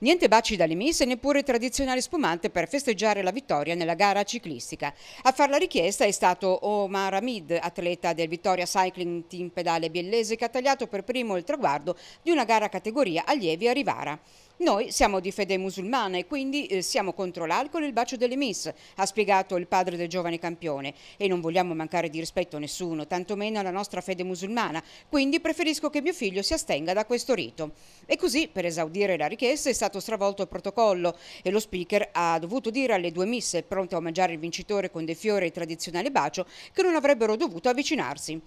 Niente baci dalle miss e neppure tradizionale spumante per festeggiare la vittoria nella gara ciclistica. A far la richiesta è stato Omar Hamid, atleta del Vittoria Cycling Team Pedale Biellese, che ha tagliato per primo il traguardo di una gara categoria allievi a Rivara. Noi siamo di fede musulmana e quindi eh, siamo contro l'alcol e il bacio delle miss, ha spiegato il padre del giovane campione. E non vogliamo mancare di rispetto a nessuno, tantomeno alla nostra fede musulmana, quindi preferisco che mio figlio si astenga da questo rito. E così, per esaudire la richiesta, è stato stravolto il protocollo e lo speaker ha dovuto dire alle due miss, pronte a omaggiare il vincitore con dei fiori e il tradizionale bacio, che non avrebbero dovuto avvicinarsi.